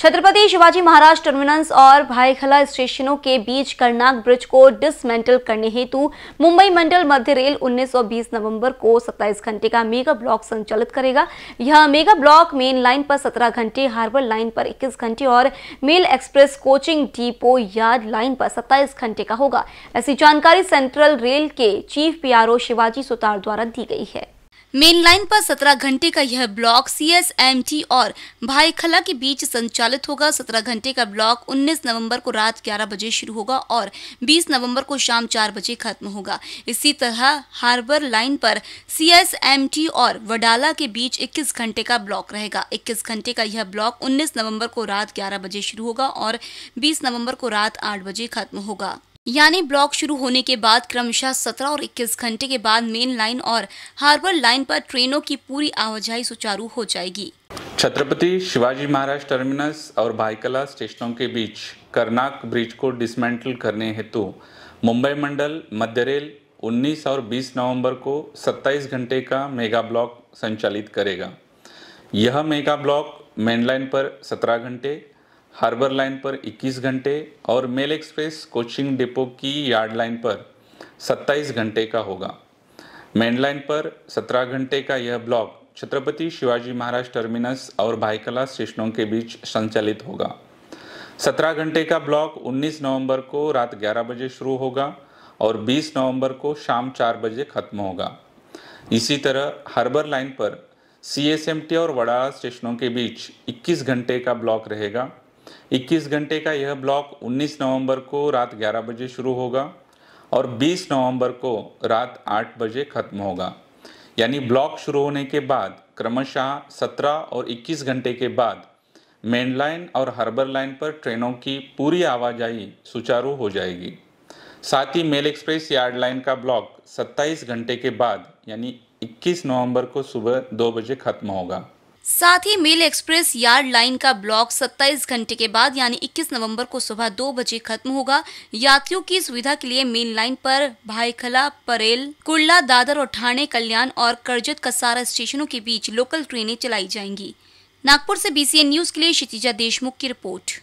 छत्रपति शिवाजी महाराज terminals और भाईखला स्टेशनों के बीच करनाक ब्रिज को डिसमेंटल करने हेतु मुंबई मंडल मध्य रेल 1920 नवंबर को 27 घंटे का मेगा ब्लॉक संचालित करेगा यह मेगा ब्लॉक मेन लाइन पर 17 घंटे हार्बर लाइन पर 21 घंटे और mail express coaching depot yard line पर 27 घंटे का होगा ऐसी जानकारी सेंट्रल रेल के चीफ पी शिवाजी सुतार द्वारा दी गई है मेन लाइन पर 17 घंटे का यह ब्लॉक सीएसएमटी और भाईखला के बीच संचालित होगा 17 घंटे का ब्लॉक 19 नवंबर को रात 11 बजे शुरू होगा और 20 नवंबर को शाम 4 बजे खत्म होगा इसी तरह हार्बर लाइन पर सीएसएमटी और वडाला के बीच 21 घंटे का ब्लॉक रहेगा 21 घंटे का यह ब्लॉक 19 नवंबर को रात 11 बजे शुरू होगा और बीस नवम्बर को रात आठ बजे खत्म होगा यानी ब्लॉक शुरू होने के बाद क्रमशः 17 और 21 घंटे के बाद मेन लाइन और हार्बर लाइन पर ट्रेनों की पूरी आवाजाही सुचारू हो जाएगी छत्रपति शिवाजी महाराज टर्मिनस और भाईकला स्टेशनों के बीच करनाक ब्रिज को डिसमेंटल करने हेतु मुंबई मंडल मध्य रेल उन्नीस और 20 नवंबर को 27 घंटे का मेगा ब्लॉक संचालित करेगा यह मेगा ब्लॉक मेनलाइन पर 17 घंटे हार्बर लाइन पर 21 घंटे और मेल एक्सप्रेस कोचिंग डिपो की यार्ड लाइन पर 27 घंटे का होगा मेन लाइन पर 17 घंटे का यह ब्लॉक छत्रपति शिवाजी महाराज टर्मिनस और भाईकला स्टेशनों के बीच संचालित होगा 17 घंटे का ब्लॉक 19 नवंबर को रात 11 बजे शुरू होगा और 20 नवंबर को शाम 4 बजे खत्म होगा इसी तरह हार्बर लाइन पर सी और वड़ा स्टेशनों के बीच 21 घंटे का ब्लॉक रहेगा 21 घंटे का यह ब्लॉक 19 नवंबर को रात 11 बजे शुरू होगा और 20 नवंबर को रात 8 बजे खत्म होगा यानी ब्लॉक शुरू होने के बाद क्रमशः 17 और 21 घंटे के बाद मेन लाइन और हार्बर लाइन पर ट्रेनों की पूरी आवाजाही सुचारू हो जाएगी साथ ही मेल एक्सप्रेस यार्ड लाइन का ब्लॉक 27 घंटे के बाद यानी 21 नवंबर को सुबह 2 बजे खत्म होगा साथ ही मेल एक्सप्रेस यार्ड लाइन का ब्लॉक 27 घंटे के बाद यानी 21 नवंबर को सुबह दो बजे खत्म होगा यात्रियों की सुविधा के लिए मेन लाइन पर भाईखला परेल कुल्ला दादर और ठाणे कल्याण और करजत कसारा स्टेशनों के बीच लोकल ट्रेनें चलाई जाएंगी नागपुर से बीसीएन न्यूज के लिए क्षितिजा देशमुख की रिपोर्ट